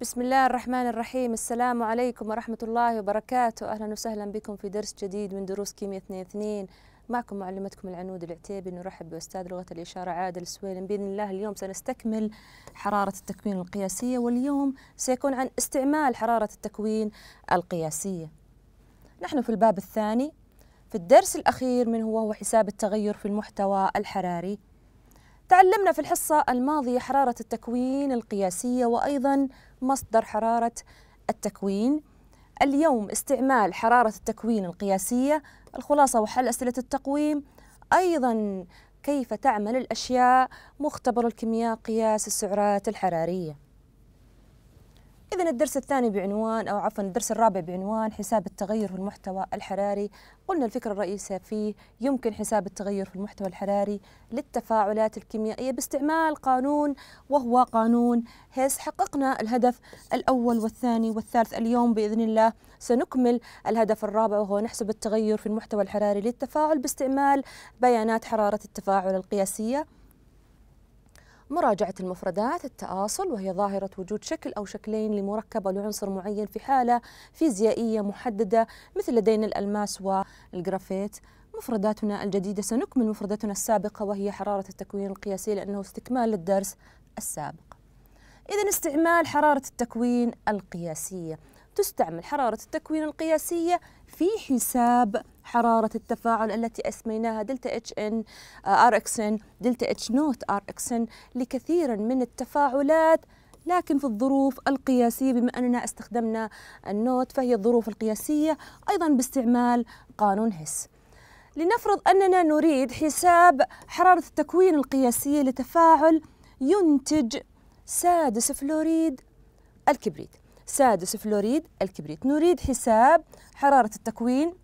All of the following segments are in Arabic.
بسم الله الرحمن الرحيم السلام عليكم ورحمة الله وبركاته أهلا وسهلا بكم في درس جديد من دروس كيمياء 2 معكم معلمتكم العنود العتيبي نرحب بأستاذ لغة الإشارة عادل سويلم بإذن الله اليوم سنستكمل حرارة التكوين القياسية واليوم سيكون عن استعمال حرارة التكوين القياسية نحن في الباب الثاني في الدرس الأخير من هو حساب التغير في المحتوى الحراري تعلمنا في الحصة الماضية حرارة التكوين القياسية وأيضا مصدر حرارة التكوين اليوم استعمال حرارة التكوين القياسية الخلاصة وحل أسئلة التقويم أيضا كيف تعمل الأشياء مختبر الكيمياء قياس السعرات الحرارية إذا الدرس الثاني بعنوان أو عفوا الدرس الرابع بعنوان حساب التغير في المحتوى الحراري، قلنا الفكرة الرئيسية فيه يمكن حساب التغير في المحتوى الحراري للتفاعلات الكيميائية باستعمال قانون وهو قانون هيس، حققنا الهدف الأول والثاني والثالث اليوم بإذن الله سنكمل الهدف الرابع وهو نحسب التغير في المحتوى الحراري للتفاعل باستعمال بيانات حرارة التفاعل القياسية. مراجعة المفردات التآصل وهي ظاهرة وجود شكل أو شكلين لمركب أو لعنصر معين في حالة فيزيائية محددة مثل لدينا الألماس والجرافيت مفرداتنا الجديدة سنكمل مفردتنا السابقة وهي حرارة التكوين القياسية لأنه استكمال للدرس السابق إذا استعمال حرارة التكوين القياسية تستعمل حرارة التكوين القياسية في حساب حرارة التفاعل التي أسميناها دلتا اتش ان آه، ار اكس ان دلتا اتش نوت ار اكس ان لكثير من التفاعلات لكن في الظروف القياسية بما أننا استخدمنا النوت فهي الظروف القياسية أيضا باستعمال قانون هس لنفرض أننا نريد حساب حرارة التكوين القياسية لتفاعل ينتج سادس فلوريد الكبريت سادس فلوريد الكبريت نريد حساب حرارة التكوين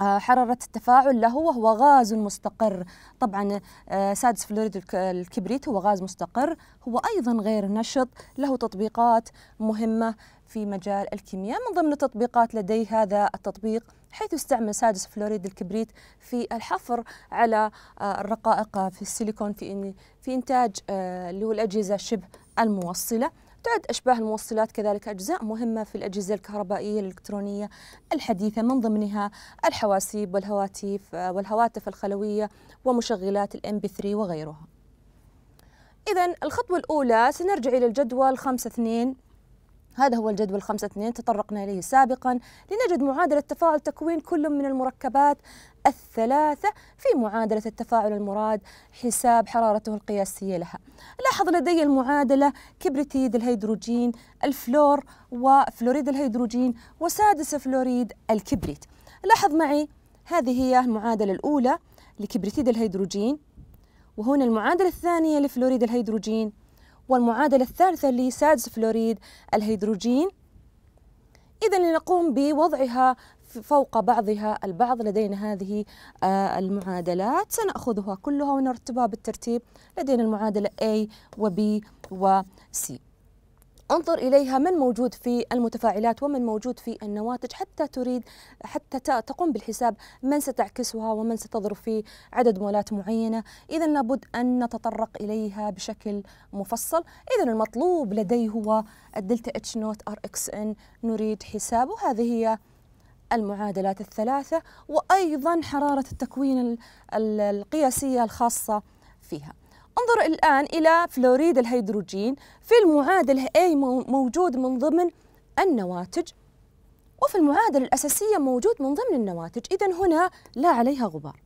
آه، حرارة التفاعل له وهو غاز مستقر طبعا آه، سادس فلوريد الكبريت هو غاز مستقر هو أيضا غير نشط له تطبيقات مهمة في مجال الكيمياء من ضمن التطبيقات لدي هذا التطبيق حيث استعمل سادس فلوريد الكبريت في الحفر على آه، الرقائق في السيليكون في إنتاج اللي هو الأجهزة شبه الموصلة تعد أشباه الموصلات كذلك أجزاء مهمة في الأجهزة الكهربائية الإلكترونية الحديثة من ضمنها الحواسيب والهواتف آه، والهواتف الخلوية ومشغلات الام بي 3 وغيرها إذا الخطوة الأولى سنرجع إلى الجدول 5 2 هذا هو الجدول 5 2 تطرقنا إليه سابقا لنجد معادلة تفاعل تكوين كل من المركبات الثلاثة في معادلة التفاعل المراد حساب حرارته القياسية لها لاحظ لدي المعادلة كبريتيد الهيدروجين الفلور وفلوريد الهيدروجين وسادس فلوريد الكبريت لاحظ معي هذه هي المعادلة الأولى لكبريتيد الهيدروجين وهنا المعادلة الثانية لفلوريد الهيدروجين والمعادلة الثالثة لسادس فلوريد الهيدروجين إذا لنقوم بوضعها فوق بعضها البعض لدينا هذه آه، المعادلات سنأخذها كلها ونرتبها بالترتيب لدينا المعادلة A و B و C انظر إليها من موجود في المتفاعلات ومن موجود في النواتج حتى تريد حتى تقوم بالحساب من ستعكسها ومن ستضرب في عدد مولات معينة إذا لابد أن نتطرق إليها بشكل مفصل إذا المطلوب لدي هو الدلتا اتش نوت ار اكس ان نريد حسابه هذه هي المعادلات الثلاثة وأيضا حرارة التكوين القياسية الخاصة فيها انظر الآن إلى فلوريد الهيدروجين في المعادلة A موجود من ضمن النواتج وفي المعادلة الأساسية موجود من ضمن النواتج إذا هنا لا عليها غبار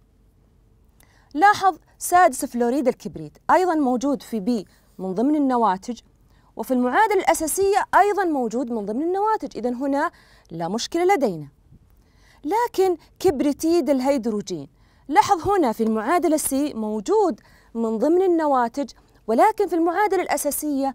لاحظ سادس فلوريد الكبريت أيضا موجود في B من ضمن النواتج وفي المعادلة الأساسية أيضا موجود من ضمن النواتج إذا هنا لا مشكلة لدينا لكن كبريتيد الهيدروجين لاحظ هنا في المعادلة سي موجود من ضمن النواتج ولكن في المعادلة الأساسية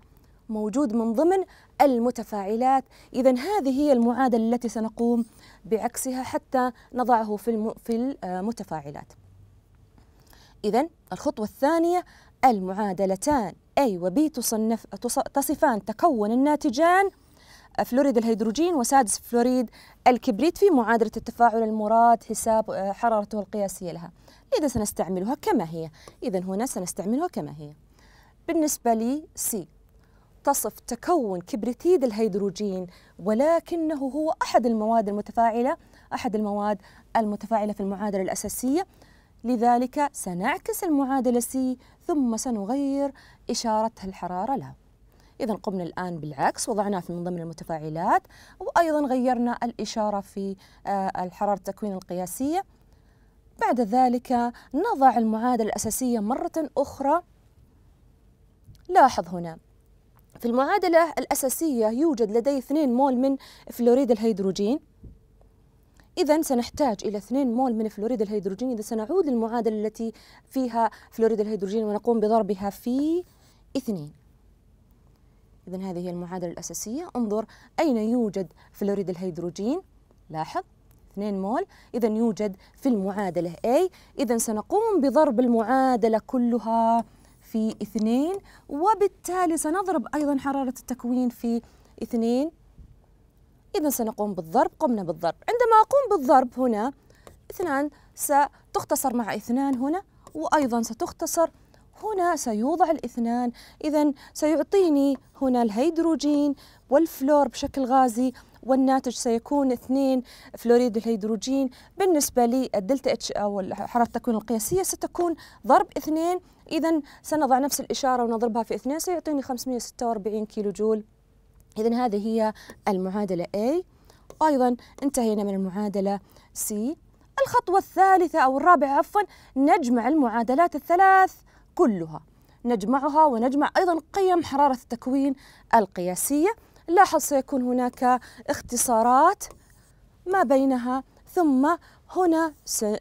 موجود من ضمن المتفاعلات إذا هذه هي المعادلة التي سنقوم بعكسها حتى نضعه في في المتفاعلات إذا الخطوة الثانية المعادلتان A و B تصنف تصفان تكون الناتجان فلوريد الهيدروجين وسادس فلوريد الكبريت في معادلة التفاعل المراد حساب آه، حرارته القياسية لها إذا سنستعملها كما هي إذا هنا سنستعملها كما هي بالنسبة لي سي تصف تكون كبريتيد الهيدروجين ولكنه هو أحد المواد المتفاعلة أحد المواد المتفاعلة في المعادلة الأساسية لذلك سنعكس المعادلة سي ثم سنغير إشارتها الحرارة لها إذا قمنا الآن بالعكس وضعناه في من ضمن المتفاعلات وأيضا غيرنا الإشارة في آه، الحرارة التكوين القياسية بعد ذلك نضع المعادلة الأساسية مرة أخرى لاحظ هنا في المعادلة الأساسية يوجد لدي 2 مول من فلوريد الهيدروجين إذا سنحتاج إلى 2 مول من فلوريد الهيدروجين إذا سنعود للمعادلة التي فيها فلوريد الهيدروجين ونقوم بضربها في 2 إذا هذه هي المعادلة الأساسية انظر أين يوجد فلوريد الهيدروجين لاحظ 2 مول إذا يوجد في المعادلة A إذا سنقوم بضرب المعادلة كلها في 2 وبالتالي سنضرب أيضا حرارة التكوين في 2 إذا سنقوم بالضرب قمنا بالضرب عندما أقوم بالضرب هنا اثنان ستختصر مع اثنان هنا وأيضا ستختصر هنا سيوضع الاثنان إذا سيعطيني هنا الهيدروجين والفلور بشكل غازي والناتج سيكون اثنين فلوريد الهيدروجين بالنسبة للدلتا اتش أو حرارة التكوين القياسية ستكون ضرب اثنين إذا سنضع نفس الإشارة ونضربها في اثنين سيعطيني 546 كيلو جول إذا هذه هي المعادلة A أيضا انتهينا من المعادلة C الخطوة الثالثة أو الرابعة عفوا نجمع المعادلات الثلاث كلها نجمعها ونجمع أيضا قيم حرارة التكوين القياسية لاحظ سيكون هناك اختصارات ما بينها ثم هنا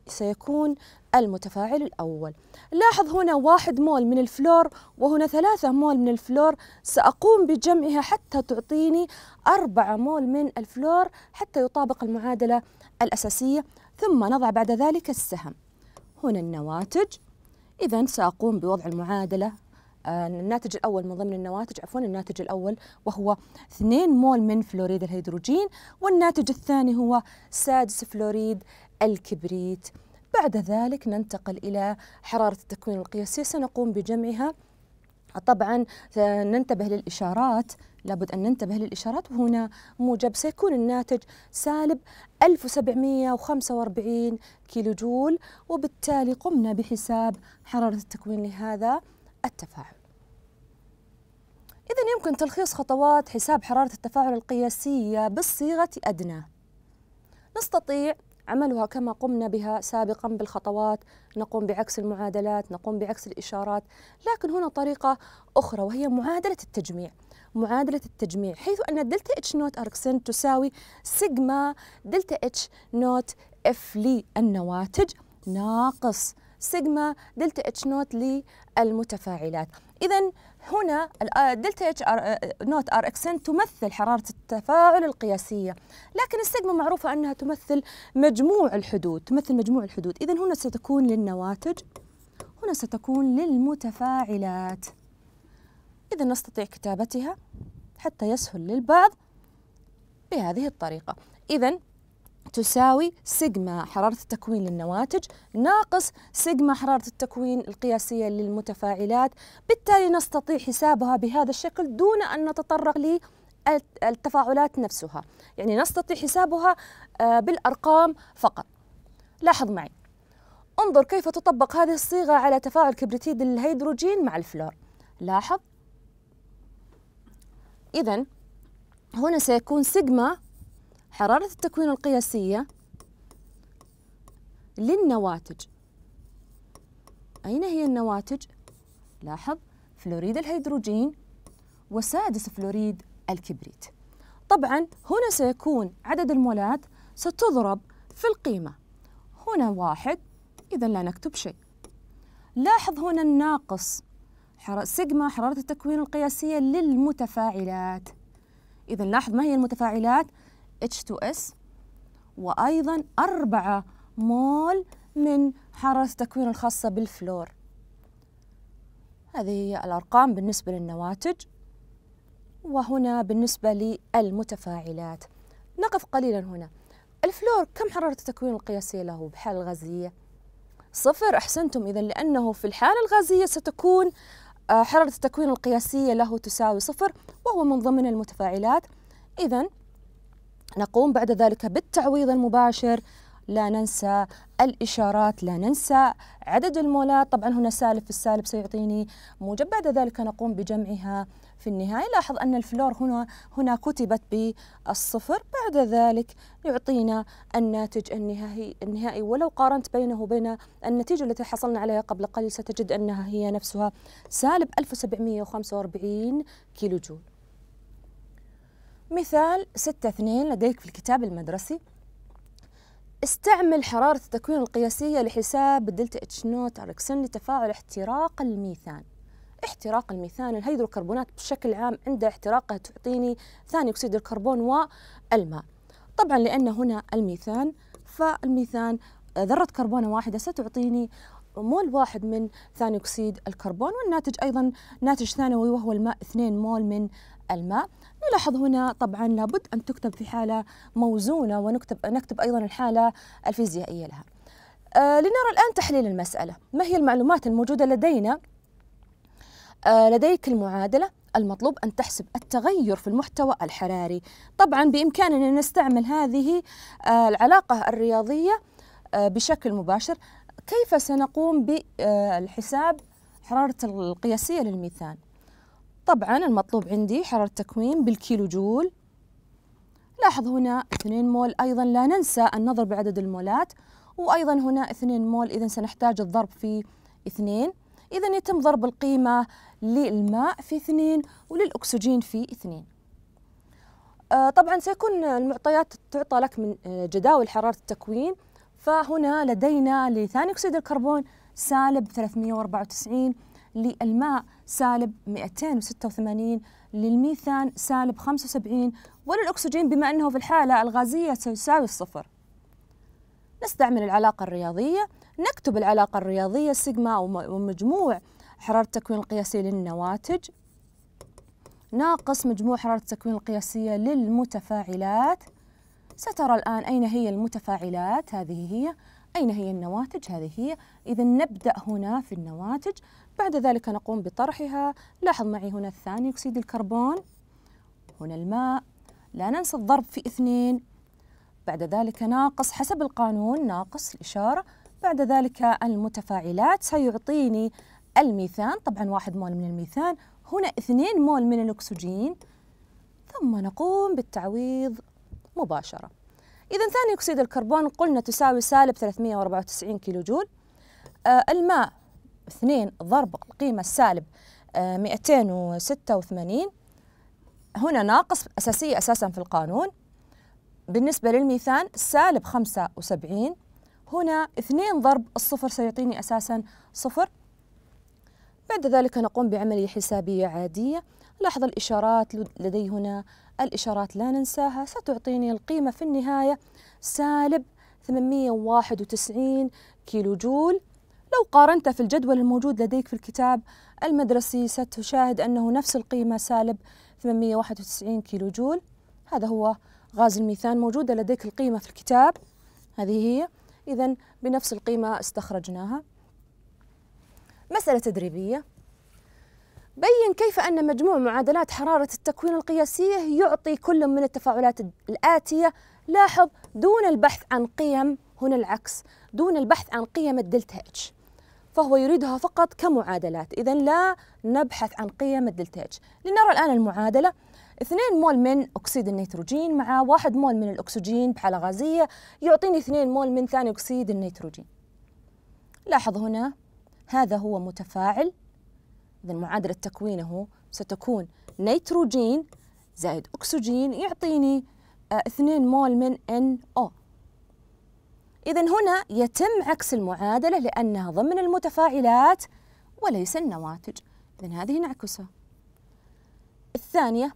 سيكون المتفاعل الأول لاحظ هنا واحد مول من الفلور وهنا ثلاثة مول من الفلور سأقوم بجمعها حتى تعطيني أربعة مول من الفلور حتى يطابق المعادلة الأساسية ثم نضع بعد ذلك السهم هنا النواتج إذا سأقوم بوضع المعادلة آه، الناتج الأول من ضمن النواتج عفوا الناتج الأول وهو 2 مول من فلوريد الهيدروجين والناتج الثاني هو سادس فلوريد الكبريت بعد ذلك ننتقل إلى حرارة التكوين القياسية سنقوم بجمعها طبعا آه، ننتبه للإشارات لابد أن ننتبه للإشارات وهنا موجب سيكون الناتج سالب 1745 كيلو جول وبالتالي قمنا بحساب حرارة التكوين لهذا التفاعل إذا يمكن تلخيص خطوات حساب حرارة التفاعل القياسية بالصيغة أدنى نستطيع عملها كما قمنا بها سابقا بالخطوات نقوم بعكس المعادلات نقوم بعكس الإشارات لكن هنا طريقة أخرى وهي معادلة التجميع معادلة التجميع حيث أن دلتا اتش نوت أركسنت تساوي سيجما دلتا اتش نوت اف لي النواتج ناقص سيجما دلتا اتش نوت للمتفاعلات إذا هنا الدلتا آه، اتش ار آه، نوت ار اكسن تمثل حراره التفاعل القياسيه لكن السيجما معروفه انها تمثل مجموع الحدود تمثل مجموع الحدود اذا هنا ستكون للنواتج هنا ستكون للمتفاعلات اذا نستطيع كتابتها حتى يسهل للبعض بهذه الطريقه اذا تساوي سيجما حرارة التكوين للنواتج ناقص سيجما حرارة التكوين القياسية للمتفاعلات بالتالي نستطيع حسابها بهذا الشكل دون أن نتطرق للتفاعلات التفاعلات نفسها يعني نستطيع حسابها آه، بالأرقام فقط لاحظ معي انظر كيف تطبق هذه الصيغة على تفاعل كبريتيد الهيدروجين مع الفلور لاحظ إذا هنا سيكون سيجما حرارة التكوين القياسية للنواتج أين هي النواتج؟ لاحظ فلوريد الهيدروجين وسادس فلوريد الكبريت طبعا هنا سيكون عدد المولات ستضرب في القيمة هنا واحد إذا لا نكتب شيء لاحظ هنا الناقص سيجما حرارة التكوين القياسية للمتفاعلات إذا لاحظ ما هي المتفاعلات؟ H2S وأيضا أربعة مول من حرارة التكوين الخاصة بالفلور هذه هي الأرقام بالنسبة للنواتج وهنا بالنسبة للمتفاعلات نقف قليلا هنا الفلور كم حرارة التكوين القياسية له بحالة الغازية؟ صفر أحسنتم إذا لأنه في الحالة الغازية ستكون آه، حرارة التكوين القياسية له تساوي صفر وهو من ضمن المتفاعلات إذا نقوم بعد ذلك بالتعويض المباشر لا ننسى الإشارات لا ننسى عدد المولات طبعا هنا سالب في السالب سيعطيني موجب بعد ذلك نقوم بجمعها في النهاية لاحظ أن الفلور هنا هنا كتبت بالصفر بعد ذلك يعطينا الناتج النهائي النهائي ولو قارنت بينه وبين النتيجة التي حصلنا عليها قبل قليل ستجد أنها هي نفسها سالب 1745 كيلو جول مثال 6-2 لديك في الكتاب المدرسي استعمل حرارة التكوين القياسية لحساب دلتا اتش نوت على لتفاعل احتراق الميثان احتراق الميثان الهيدروكربونات بشكل عام عند احتراقها تعطيني ثاني أكسيد الكربون والماء طبعا لأن هنا الميثان فالميثان آه، ذرة كربون واحدة ستعطيني مول واحد من ثاني أكسيد الكربون والناتج أيضا ناتج ثانوي وهو الماء 2 مول من الماء نلاحظ هنا طبعا لابد أن تكتب في حالة موزونة ونكتب نكتب أيضا الحالة الفيزيائية لها آه لنرى الآن تحليل المسألة ما هي المعلومات الموجودة لدينا آه لديك المعادلة المطلوب أن تحسب التغير في المحتوى الحراري طبعا بإمكاننا أن نستعمل هذه آه العلاقة الرياضية آه، بشكل مباشر كيف سنقوم بالحساب آه، حرارة القياسية للميثان طبعا المطلوب عندي حرارة تكوين بالكيلو جول لاحظ هنا 2 مول أيضا لا ننسى النظر بعدد المولات وأيضا هنا 2 مول إذا سنحتاج الضرب في 2 إذا يتم ضرب القيمة للماء في 2 وللأكسجين في 2 آه، طبعا سيكون المعطيات تعطى لك من آه، جداول حرارة التكوين فهنا لدينا لثاني أكسيد الكربون سالب 394 للماء سالب 286 للميثان سالب 75 وللأكسجين بما أنه في الحالة الغازية سيساوي الصفر نستعمل العلاقة الرياضية نكتب العلاقة الرياضية سيجما ومجموع حرارة التكوين القياسية للنواتج ناقص مجموع حرارة التكوين القياسية للمتفاعلات سترى الآن أين هي المتفاعلات هذه هي أين هي النواتج هذه هي إذا نبدأ هنا في النواتج بعد ذلك نقوم بطرحها لاحظ معي هنا الثاني أكسيد الكربون هنا الماء لا ننسى الضرب في اثنين بعد ذلك ناقص حسب القانون ناقص الإشارة بعد ذلك المتفاعلات سيعطيني الميثان طبعا واحد مول من الميثان هنا اثنين مول من الأكسجين ثم نقوم بالتعويض مباشرة إذا ثاني أكسيد الكربون قلنا تساوي سالب 394 كيلو جول آه الماء 2 ضرب القيمة السالب 286 آه، هنا ناقص أساسية أساسا في القانون بالنسبة للميثان سالب 75 هنا 2 ضرب الصفر سيعطيني أساسا صفر بعد ذلك نقوم بعملية حسابية عادية لاحظ الإشارات لدي هنا الإشارات لا ننساها ستعطيني القيمة في النهاية سالب 891 كيلو جول لو قارنت في الجدول الموجود لديك في الكتاب المدرسي ستشاهد أنه نفس القيمة سالب 891 كيلو جول هذا هو غاز الميثان موجودة لديك القيمة في الكتاب هذه هي إذا بنفس القيمة استخرجناها مسألة تدريبية بين كيف أن مجموع معادلات حرارة التكوين القياسية يعطي كل من التفاعلات الآتية لاحظ دون البحث عن قيم هنا العكس دون البحث عن قيم الدلتا اتش فهو يريدها فقط كمعادلات إذا لا نبحث عن قيم الدلتاج لنرى الآن المعادلة 2 مول من أكسيد النيتروجين مع 1 مول من الأكسجين بحالة غازية يعطيني 2 مول من ثاني أكسيد النيتروجين لاحظ هنا هذا هو متفاعل إذا معادلة تكوينه ستكون نيتروجين زائد أكسجين يعطيني 2 آه، مول من NO إذا هنا يتم عكس المعادلة لأنها ضمن المتفاعلات وليس النواتج إذا هذه نعكسها الثانية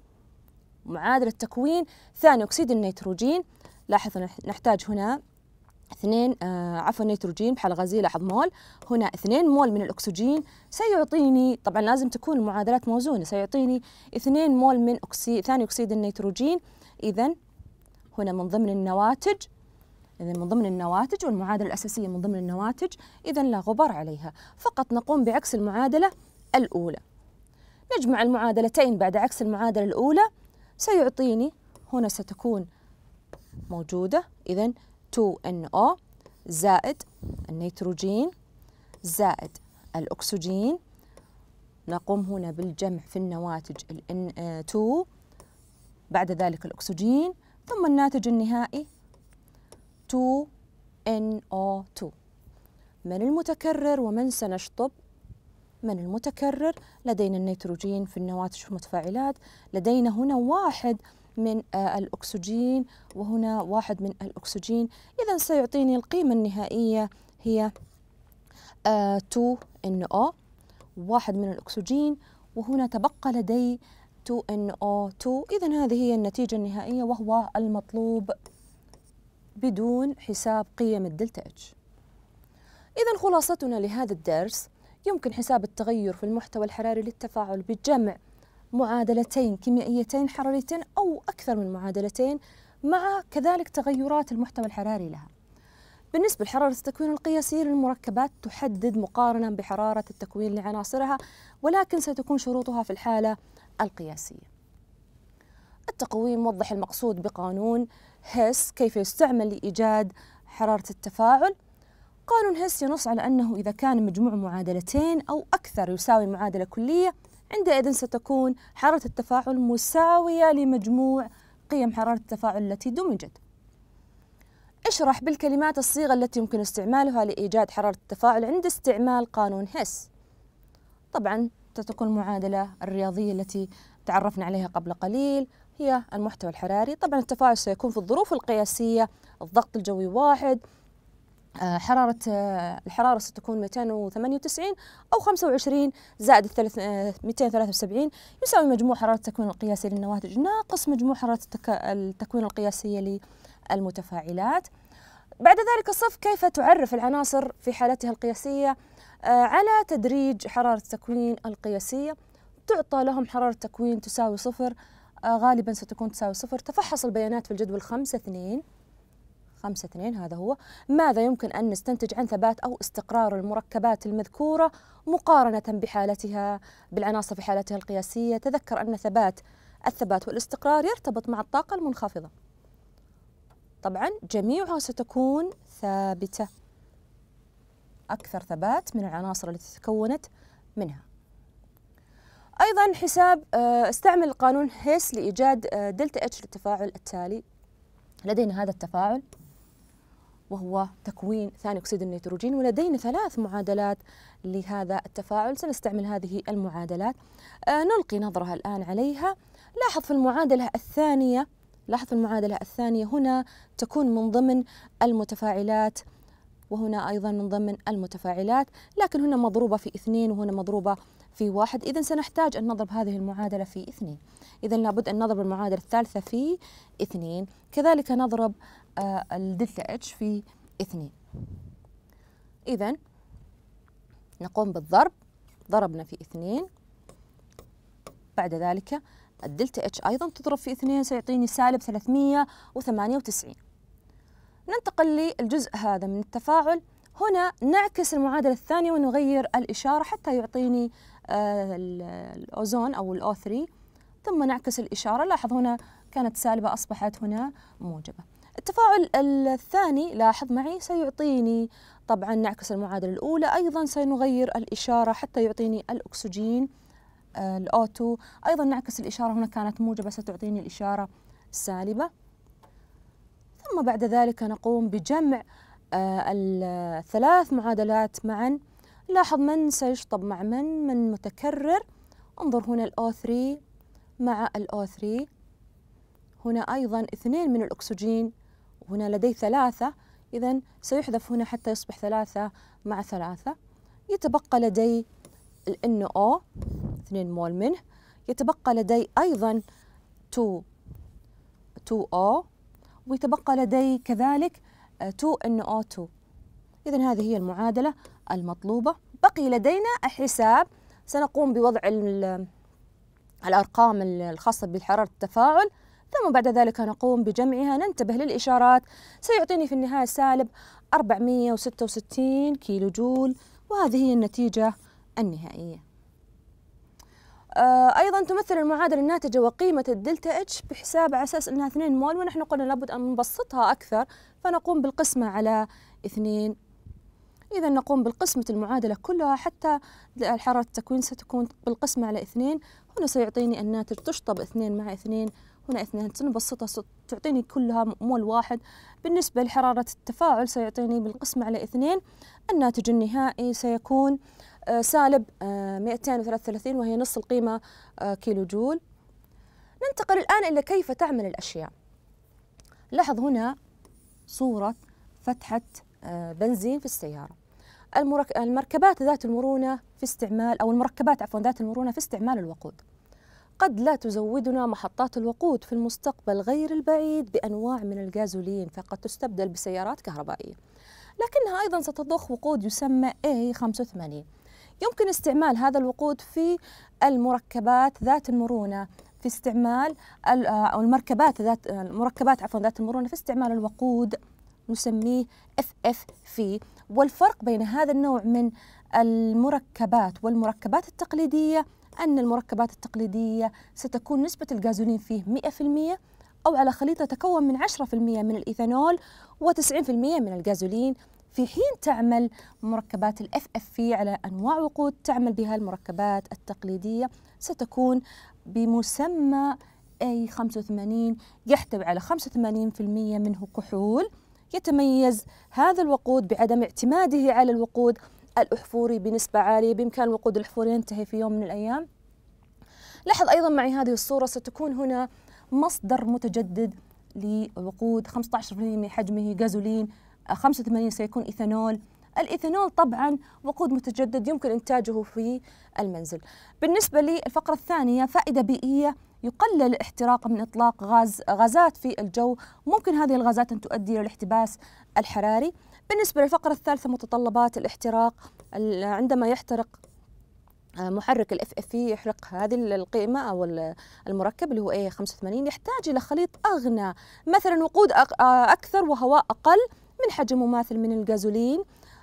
معادلة تكوين ثاني أكسيد النيتروجين لاحظ نحتاج هنا اثنين آه عفوا نيتروجين بحال غازيه لاحظ مول هنا اثنين مول من الأكسجين سيعطيني طبعا لازم تكون المعادلات موزونة سيعطيني اثنين مول من أكسي ثاني أكسيد النيتروجين إذا هنا من ضمن النواتج إذا من ضمن النواتج والمعادلة الأساسية من ضمن النواتج إذا لا غبار عليها فقط نقوم بعكس المعادلة الأولى نجمع المعادلتين بعد عكس المعادلة الأولى سيعطيني هنا ستكون موجودة إذا 2NO زائد النيتروجين زائد الأكسجين نقوم هنا بالجمع في النواتج ال N2 آه، بعد ذلك الأكسجين ثم الناتج النهائي 2NO2 من المتكرر ومن سنشطب من المتكرر لدينا النيتروجين في النواتج المتفاعلات لدينا هنا واحد من آه، الأكسجين وهنا واحد من الأكسجين إذا سيعطيني القيمة النهائية هي 2NO آه، واحد من الأكسجين وهنا تبقى لدي 2NO2 إذا هذه هي النتيجة النهائية وهو المطلوب بدون حساب قيم الدلتا اتش إذا خلاصتنا لهذا الدرس يمكن حساب التغير في المحتوى الحراري للتفاعل بجمع معادلتين كيميائيتين حراريتين أو أكثر من معادلتين مع كذلك تغيرات المحتوى الحراري لها بالنسبة لحرارة التكوين القياسية للمركبات تحدد مقارنة بحرارة التكوين لعناصرها ولكن ستكون شروطها في الحالة القياسية التقويم وضح المقصود بقانون هيس كيف يستعمل لإيجاد حرارة التفاعل قانون هيس ينص على أنه إذا كان مجموع معادلتين أو أكثر يساوي معادلة كلية عندئذ ستكون حرارة التفاعل مساوية لمجموع قيم حرارة التفاعل التي دمجت اشرح بالكلمات الصيغة التي يمكن استعمالها لإيجاد حرارة التفاعل عند استعمال قانون هيس طبعا ستكون المعادلة الرياضية التي تعرفنا عليها قبل قليل هي المحتوى الحراري طبعا التفاعل سيكون في الظروف القياسية الضغط الجوي واحد آه، حرارة آه، الحرارة ستكون 298 أو 25 زائد 273 آه، يساوي مجموع حرارة التكوين القياسي للنواتج ناقص مجموع حرارة التكوين القياسية للمتفاعلات بعد ذلك الصف كيف تعرف العناصر في حالتها القياسية على تدريج حرارة التكوين القياسية تعطى لهم حرارة تكوين تساوي صفر آه، غالبا ستكون تساوي صفر تفحص البيانات في الجدول 5 2 5 2 هذا هو ماذا يمكن أن نستنتج عن ثبات أو استقرار المركبات المذكورة مقارنة بحالتها بالعناصر في حالتها القياسية تذكر أن ثبات الثبات والاستقرار يرتبط مع الطاقة المنخفضة طبعا جميعها ستكون ثابتة أكثر ثبات من العناصر التي تكونت منها أيضا حساب آه، استعمل قانون هيس لإيجاد آه، دلتا اتش للتفاعل التالي لدينا هذا التفاعل وهو تكوين ثاني أكسيد النيتروجين ولدينا ثلاث معادلات لهذا التفاعل سنستعمل هذه المعادلات آه، نلقي نظرة الآن عليها لاحظ في المعادلة الثانية لاحظ في المعادلة الثانية هنا تكون من ضمن المتفاعلات وهنا أيضا من ضمن المتفاعلات لكن هنا مضروبة في اثنين وهنا مضروبة في واحد إذا سنحتاج أن نضرب هذه المعادلة في اثنين إذا لابد أن نضرب المعادلة الثالثة في اثنين كذلك نضرب آه، الدلتا اتش في اثنين إذا نقوم بالضرب ضربنا في اثنين بعد ذلك الدلتا اتش أيضا تضرب في اثنين سيعطيني سالب 398 ننتقل للجزء هذا من التفاعل هنا نعكس المعادلة الثانية ونغير الإشارة حتى يعطيني آه، الأوزون أو الأو 3 ثم نعكس الإشارة لاحظ هنا كانت سالبة أصبحت هنا موجبة التفاعل الثاني لاحظ معي سيعطيني طبعا نعكس المعادلة الأولى أيضا سنغير الإشارة حتى يعطيني الأكسجين آه، الأوتو أيضا نعكس الإشارة هنا كانت موجبة ستعطيني الإشارة السالبة ثم بعد ذلك نقوم بجمع آه، الثلاث معادلات معا لاحظ من سيشطب مع من من متكرر انظر هنا الاو 3 مع الاو 3 هنا أيضا اثنين من الأكسجين وهنا لدي ثلاثة إذا سيحذف هنا حتى يصبح ثلاثة مع ثلاثة يتبقى لدي الـ NO 2 مول منه يتبقى لدي أيضا 2 2O ويتبقى لدي كذلك 2NO2 آه، إذا هذه هي المعادلة المطلوبة بقي لدينا حساب سنقوم بوضع الأرقام الخاصة بحرارة التفاعل ثم بعد ذلك نقوم بجمعها ننتبه للإشارات سيعطيني في النهاية سالب 466 كيلو جول وهذه هي النتيجة النهائية آه، أيضا تمثل المعادلة الناتجة وقيمة الدلتا اتش بحساب على أساس أنها 2 مول ونحن قلنا لابد أن نبسطها أكثر فنقوم بالقسمة على 2 إذا نقوم بالقسمة المعادلة كلها حتى حرارة التكوين ستكون بالقسمة على اثنين هنا سيعطيني الناتج تشطب اثنين مع اثنين هنا اثنين سنبسطها ستعطيني كلها مول واحد بالنسبة لحرارة التفاعل سيعطيني بالقسمة على اثنين الناتج النهائي سيكون آه، سالب 233 آه، وهي نص القيمة آه، كيلو جول ننتقل الآن إلى كيف تعمل الأشياء لاحظ هنا صورة فتحة آه، بنزين في السيارة المركبات ذات المرونة في استعمال أو المركبات عفوا ذات المرونة في استعمال الوقود قد لا تزودنا محطات الوقود في المستقبل غير البعيد بأنواع من الغازولين فقد تستبدل بسيارات كهربائية لكنها أيضا ستضخ وقود يسمى A85 يمكن استعمال هذا الوقود في المركبات ذات المرونة في استعمال آه، أو المركبات ذات آه، المركبات عفوا ذات المرونة في استعمال الوقود نسميه اف اف في والفرق بين هذا النوع من المركبات والمركبات التقليديه ان المركبات التقليديه ستكون نسبه الجازولين فيه 100% أو على خليط يتكون من 10% من الإيثانول و90% من الجازولين في حين تعمل مركبات اف في على أنواع وقود تعمل بها المركبات التقليدية ستكون بمسمى A85 يحتوي على 85% منه كحول يتميز هذا الوقود بعدم اعتماده على الوقود الأحفوري بنسبة عالية بإمكان الوقود الأحفوري ينتهي في يوم من الأيام لاحظ أيضا معي هذه الصورة ستكون هنا مصدر متجدد لوقود 15% من حجمه غازولين 85 سيكون إيثانول الإيثانول طبعا وقود متجدد يمكن إنتاجه في المنزل بالنسبة للفقرة الثانية فائدة بيئية يقلل احتراق من اطلاق غاز غازات في الجو ممكن هذه الغازات ان تؤدي الى الاحتباس الحراري بالنسبه للفقره الثالثه متطلبات الاحتراق عندما يحترق آه، محرك الاف اف يحرق هذه القيمه او المركب اللي هو اي 85 يحتاج الى خليط اغنى مثلا وقود آه، اكثر وهواء اقل من حجم مماثل من الجازولين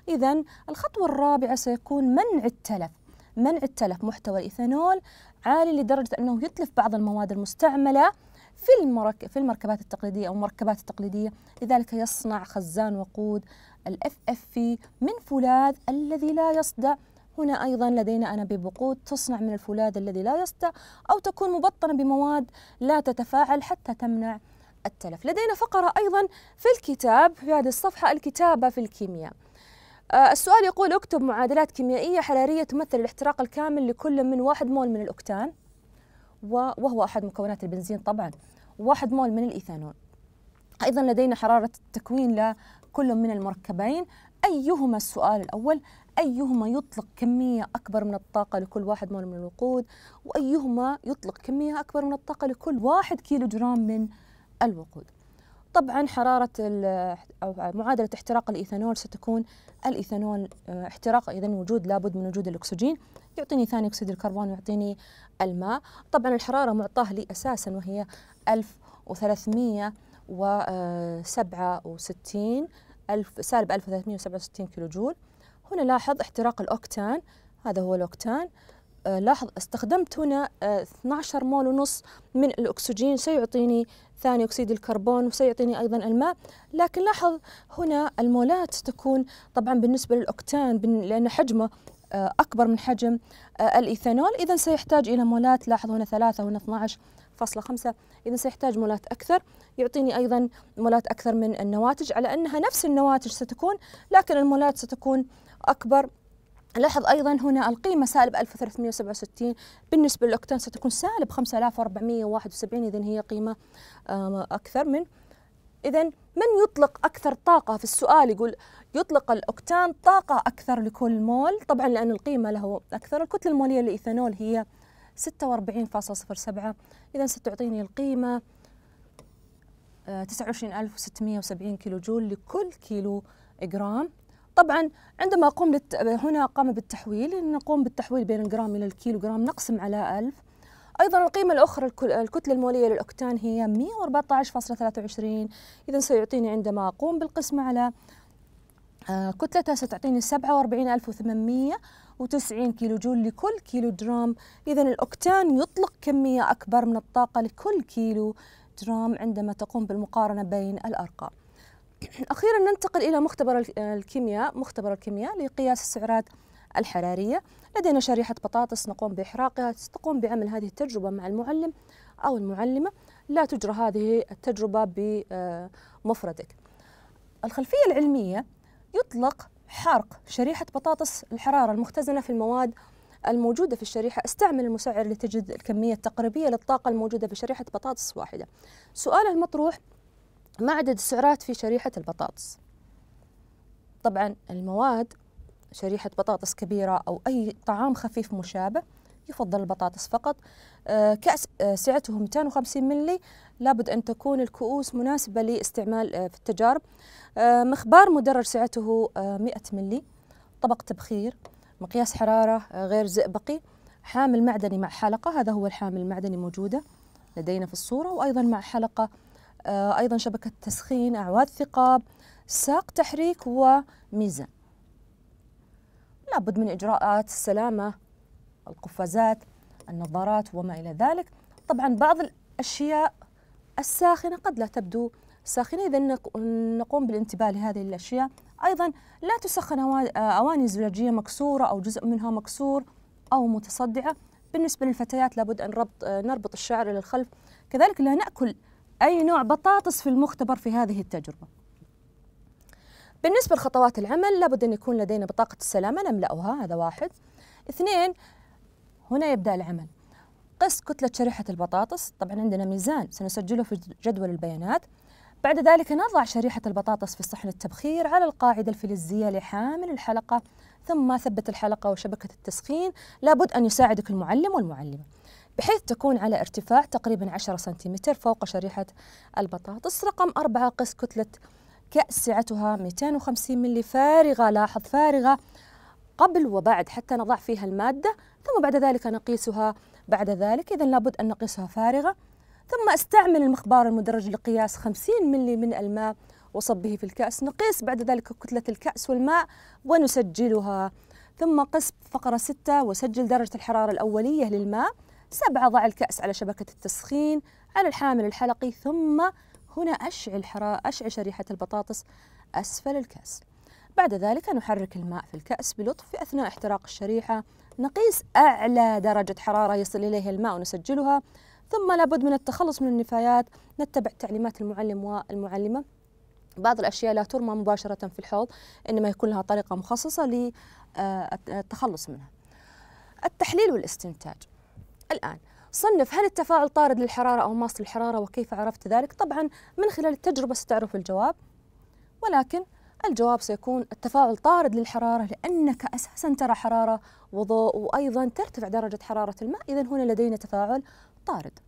اذا الخطوه الرابعه سيكون منع التلف منع التلف محتوى الايثانول عالي لدرجة أنه يتلف بعض المواد المستعملة في المرك في المركبات التقليدية أو المركبات التقليدية لذلك يصنع خزان وقود الاف اف في من فولاذ الذي لا يصدع هنا أيضا لدينا أنابيب وقود تصنع من الفولاذ الذي لا يصدع أو تكون مبطنة بمواد لا تتفاعل حتى تمنع التلف لدينا فقرة أيضا في الكتاب في هذه الصفحة الكتابة في الكيمياء آه، السؤال يقول اكتب معادلات كيميائية حرارية تمثل الاحتراق الكامل لكل من واحد مول من الأكتان وهو أحد مكونات البنزين طبعا واحد مول من الإيثانول أيضا لدينا حرارة التكوين لكل من المركبين أيهما السؤال الأول أيهما يطلق كمية أكبر من الطاقة لكل واحد مول من الوقود وأيهما يطلق كمية أكبر من الطاقة لكل واحد كيلو جرام من الوقود طبعا حرارة أو معادلة احتراق الإيثانول ستكون الإيثانول آه، احتراق إذا وجود لابد من وجود الأكسجين يعطيني ثاني أكسيد الكربون ويعطيني الماء طبعا الحرارة معطاه لي أساسا وهي 1367 ألف سالب 1367 كيلو جول هنا لاحظ احتراق الأوكتان هذا هو الأوكتان آه، لاحظ استخدمت هنا 12 آه، مول ونص من الأكسجين سيعطيني ثاني أكسيد الكربون وسيعطيني أيضا الماء لكن لاحظ هنا المولات تكون طبعا بالنسبة للأوكتان لأن حجمه آه، أكبر من حجم آه، الإيثانول إذا سيحتاج إلى مولات لاحظ هنا ثلاثة هنا 12 فاصلة خمسة إذا سيحتاج مولات أكثر يعطيني أيضا مولات أكثر من النواتج على أنها نفس النواتج ستكون لكن المولات ستكون أكبر لاحظ أيضا هنا القيمة سالب 1367 بالنسبة للأكتان ستكون سالب 5471 إذا هي قيمة أكثر من إذا من يطلق أكثر طاقة في السؤال يقول يطلق الأكتان طاقة أكثر لكل مول طبعا لأن القيمة له أكثر الكتلة المولية للإيثانول هي 46.07 إذا ستعطيني القيمة 29670 آه، كيلو جول لكل كيلو جرام طبعا عندما اقوم بالت... هنا قام بالتحويل نقوم بالتحويل بين الجرام إلى الكيلوغرام نقسم على 1000 أيضا القيمة الأخرى الكتلة المولية للأكتان هي 114.23 إذا سيعطيني عندما أقوم بالقسمة على آه، كتلتها ستعطيني 47890 كيلو جول لكل كيلو جرام إذا الأكتان يطلق كمية أكبر من الطاقة لكل كيلو جرام عندما تقوم بالمقارنة بين الأرقام أخيرا ننتقل إلى مختبر الكيمياء مختبر الكيمياء لقياس السعرات الحرارية لدينا شريحة بطاطس نقوم بإحراقها تقوم بعمل هذه التجربة مع المعلم أو المعلمة لا تجرى هذه التجربة بمفردك الخلفية العلمية يطلق حرق شريحة بطاطس الحرارة المختزنة في المواد الموجودة في الشريحة استعمل المسعر لتجد الكمية التقريبية للطاقة الموجودة في شريحة بطاطس واحدة سؤال المطروح ما عدد السعرات في شريحة البطاطس طبعا المواد شريحة بطاطس كبيرة أو أي طعام خفيف مشابه يفضل البطاطس فقط آه، كأس سعته 250 ملي لابد أن تكون الكؤوس مناسبة لاستعمال آه، في التجارب آه، مخبار مدرج سعته 100 ملي طبق تبخير مقياس حرارة غير زئبقي حامل معدني مع حلقة هذا هو الحامل المعدني موجودة لدينا في الصورة وأيضا مع حلقة آه، أيضا شبكة تسخين أعواد ثقاب ساق تحريك وميزان لابد من إجراءات السلامة القفازات النظارات وما إلى ذلك طبعا بعض الأشياء الساخنة قد لا تبدو ساخنة إذا نقوم بالانتباه لهذه الأشياء أيضا لا تسخن آه، أواني زجاجية مكسورة أو جزء منها مكسور أو متصدعة بالنسبة للفتيات لابد أن ربط نربط الشعر إلى الخلف كذلك لا نأكل أي نوع بطاطس في المختبر في هذه التجربة بالنسبة لخطوات العمل لابد أن يكون لدينا بطاقة السلامة نملأها هذا واحد اثنين هنا يبدأ العمل قس كتلة شريحة البطاطس طبعا عندنا ميزان سنسجله في جدول البيانات بعد ذلك نضع شريحة البطاطس في صحن التبخير على القاعدة الفلزية لحامل الحلقة ثم ثبت الحلقة وشبكة التسخين لابد أن يساعدك المعلم والمعلمة بحيث تكون على ارتفاع تقريبا 10 سنتيمتر فوق شريحة البطاطس رقم أربعة قس كتلة كأس سعتها 250 ملي فارغة لاحظ فارغة قبل وبعد حتى نضع فيها المادة ثم بعد ذلك نقيسها بعد ذلك إذا لابد أن نقيسها فارغة ثم استعمل المخبار المدرج لقياس 50 ملي من الماء وصبه في الكأس نقيس بعد ذلك كتلة الكأس والماء ونسجلها ثم قس فقرة 6 وسجل درجة الحرارة الأولية للماء سبعة ضع الكأس على شبكة التسخين على الحامل الحلقي ثم هنا أشعل, حرا... أشعل شريحة البطاطس أسفل الكأس بعد ذلك نحرك الماء في الكأس بلطف في أثناء احتراق الشريحة نقيس أعلى درجة حرارة يصل إليها الماء ونسجلها ثم لابد من التخلص من النفايات نتبع تعليمات المعلم والمعلمة بعض الأشياء لا ترمى مباشرة في الحوض إنما يكون لها طريقة مخصصة للتخلص آه، منها التحليل والاستنتاج الآن صنف هل التفاعل طارد للحرارة أو ماص للحرارة وكيف عرفت ذلك؟ طبعا من خلال التجربة ستعرف الجواب ولكن الجواب سيكون التفاعل طارد للحرارة لأنك أساسا ترى حرارة وضوء وأيضا ترتفع درجة حرارة الماء إذا هنا لدينا تفاعل طارد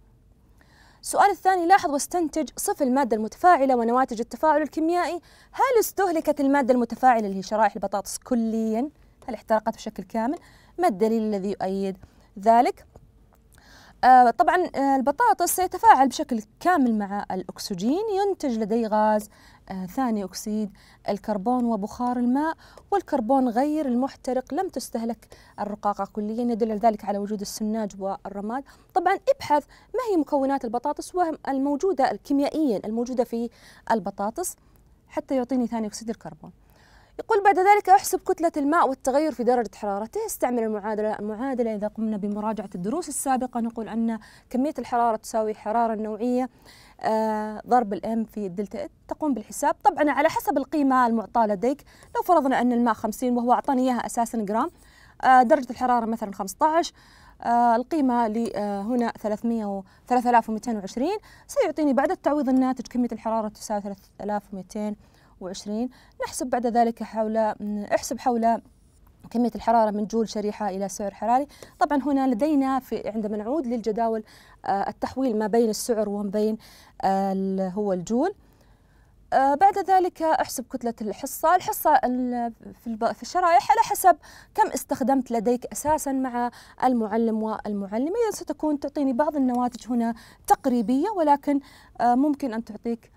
السؤال الثاني لاحظ واستنتج صف المادة المتفاعلة ونواتج التفاعل الكيميائي هل استهلكت المادة المتفاعلة اللي هي شرائح البطاطس كليا هل احترقت بشكل كامل ما الدليل الذي يؤيد ذلك آه، طبعا آه، البطاطس سيتفاعل بشكل كامل مع الأكسجين ينتج لديه غاز آه، ثاني أكسيد الكربون وبخار الماء والكربون غير المحترق لم تستهلك الرقاقة كليا يدل ذلك على وجود السناج والرماد طبعا ابحث ما هي مكونات البطاطس الموجودة كيميائيا الموجودة في البطاطس حتى يعطيني ثاني أكسيد الكربون يقول بعد ذلك احسب كتلة الماء والتغير في درجة حرارته استعمل المعادلة المعادلة إذا قمنا بمراجعة الدروس السابقة نقول أن كمية الحرارة تساوي حرارة نوعية آه ضرب الام في الدلتا ات تقوم بالحساب طبعا على حسب القيمة المعطاة لديك لو فرضنا أن الماء 50 وهو أعطاني إياها أساسا جرام آه درجة الحرارة مثلا 15 آه القيمة آه، هنا 300 3220 سيعطيني بعد التعويض الناتج كمية الحرارة تساوي 3200 وعشرين نحسب بعد ذلك حول احسب حول كمية الحرارة من جول شريحة إلى سعر حراري طبعا هنا لدينا في عندما نعود للجداول آه، التحويل ما بين السعر وما بين آه، هو الجول آه، بعد ذلك احسب كتلة الحصة الحصة في الشرائح على حسب كم استخدمت لديك أساسا مع المعلم والمعلمة إذا ستكون تعطيني بعض النواتج هنا تقريبية ولكن ممكن أن تعطيك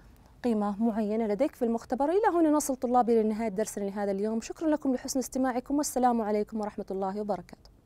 قيمة معينة لديك في المختبر إلى هنا نصل طلابي لنهاية درسنا لهذا اليوم شكرا لكم لحسن استماعكم والسلام عليكم ورحمة الله وبركاته